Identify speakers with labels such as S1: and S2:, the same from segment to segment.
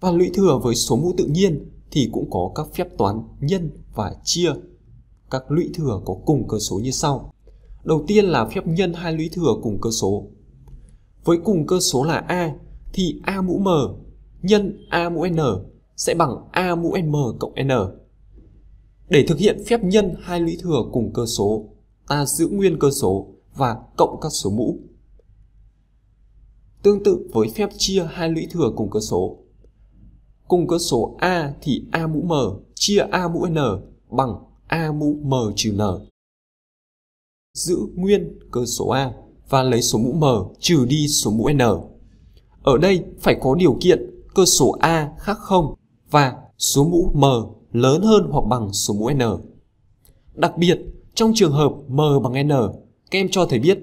S1: và lũy thừa với số mũ tự nhiên thì cũng có các phép toán nhân và chia. Các lũy thừa có cùng cơ số như sau. Đầu tiên là phép nhân hai lũy thừa cùng cơ số. Với cùng cơ số là A thì A mũ M nhân A mũ N sẽ bằng A mũ M cộng N. Để thực hiện phép nhân hai lũy thừa cùng cơ số, ta giữ nguyên cơ số và cộng các số mũ. Tương tự với phép chia hai lũy thừa cùng cơ số, Cùng cơ số A thì A mũ M chia A mũ N bằng A mũ M trừ N. Giữ nguyên cơ số A và lấy số mũ M trừ đi số mũ N. Ở đây phải có điều kiện cơ số A khác không và số mũ M lớn hơn hoặc bằng số mũ N. Đặc biệt, trong trường hợp M bằng N, các em cho thầy biết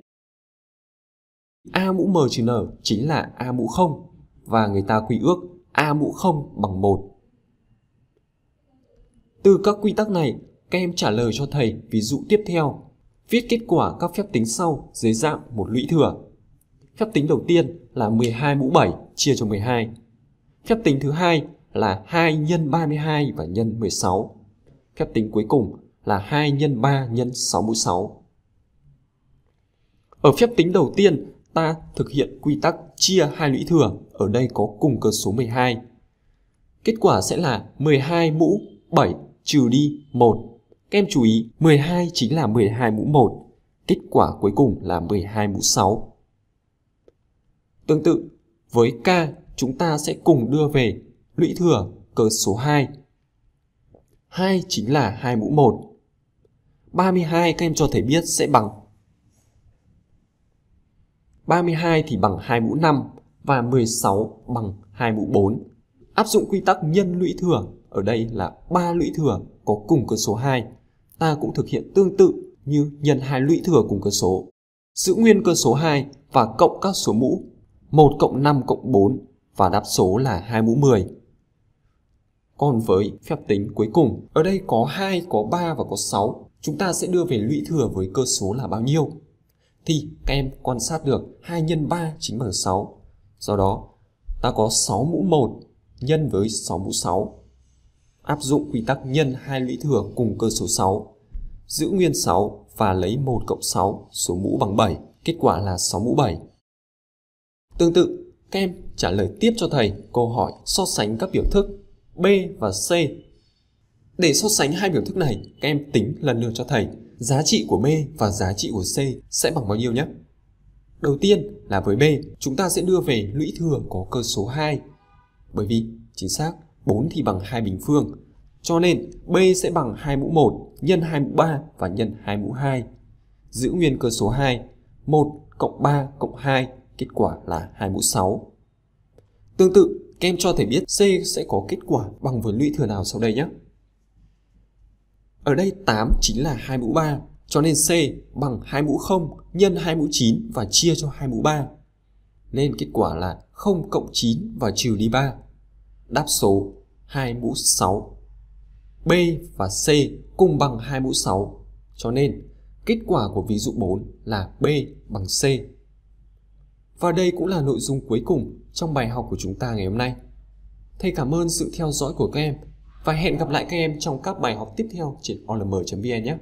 S1: A mũ M trừ N chính là A mũ 0 và người ta quy ước A mũ 0 bằng 1. Từ các quy tắc này, các em trả lời cho thầy ví dụ tiếp theo. Viết kết quả các phép tính sau dưới dạng một lũy thừa. Phép tính đầu tiên là 12 mũ 7 chia cho 12. Phép tính thứ hai là 2 nhân 32 và nhân 16. Phép tính cuối cùng là 2 nhân 3 nhân 6 mũ 6. Ở phép tính đầu tiên, ta thực hiện quy tắc chia hai lũy thừa, ở đây có cùng cơ số 12. Kết quả sẽ là 12 mũ 7 trừ đi 1. Các em chú ý, 12 chính là 12 mũ 1. Kết quả cuối cùng là 12 mũ 6. Tương tự, với K, chúng ta sẽ cùng đưa về lũy thừa cơ số 2. 2 chính là 2 mũ 1. 32 các em cho thể biết sẽ bằng 32 thì bằng 2 mũ 5 và 16 bằng 2 mũ 4. Áp dụng quy tắc nhân lũy thừa, ở đây là 3 lũy thừa có cùng cơ số 2. Ta cũng thực hiện tương tự như nhân hai lũy thừa cùng cơ số. Giữ nguyên cơ số 2 và cộng các số mũ 1 cộng 5 cộng 4 và đáp số là 2 mũ 10. Còn với phép tính cuối cùng, ở đây có 2, có 3 và có 6. Chúng ta sẽ đưa về lũy thừa với cơ số là bao nhiêu? thì các em quan sát được 2 x 3 chính bằng 6. Do đó, ta có 6 mũ 1 nhân với 6 mũ 6. Áp dụng quy tắc nhân hai lũy thừa cùng cơ số 6. Giữ nguyên 6 và lấy 1 cộng 6, số mũ bằng 7, kết quả là 6 mũ 7. Tương tự, các em trả lời tiếp cho thầy câu hỏi so sánh các biểu thức B và C. Để so sánh hai biểu thức này, các em tính lần lượt cho thầy giá trị của B và giá trị của C sẽ bằng bao nhiêu nhé? Đầu tiên là với B, chúng ta sẽ đưa về lũy thừa có cơ số 2. Bởi vì chính xác 4 thì bằng 2 bình phương. Cho nên B sẽ bằng 2 mũ 1 nhân 2 mũ 3 và nhân 2 mũ 2. Giữ nguyên cơ số 2, 1 cộng 3 cộng 2, kết quả là 2 mũ 6. Tương tự, kem cho thể biết C sẽ có kết quả bằng với lũy thừa nào sau đây nhé. Ở đây 8 chính là 2 mũ 3, cho nên C bằng 2 mũ 0 nhân 2 mũ 9 và chia cho 2 mũ 3. Nên kết quả là 0 cộng 9 và trừ đi 3. Đáp số 2 mũ 6. B và C cùng bằng 2 mũ 6. Cho nên kết quả của ví dụ 4 là B bằng C. Và đây cũng là nội dung cuối cùng trong bài học của chúng ta ngày hôm nay. Thầy cảm ơn sự theo dõi của các em và hẹn gặp lại các em trong các bài học tiếp theo trên olm.vn nhé.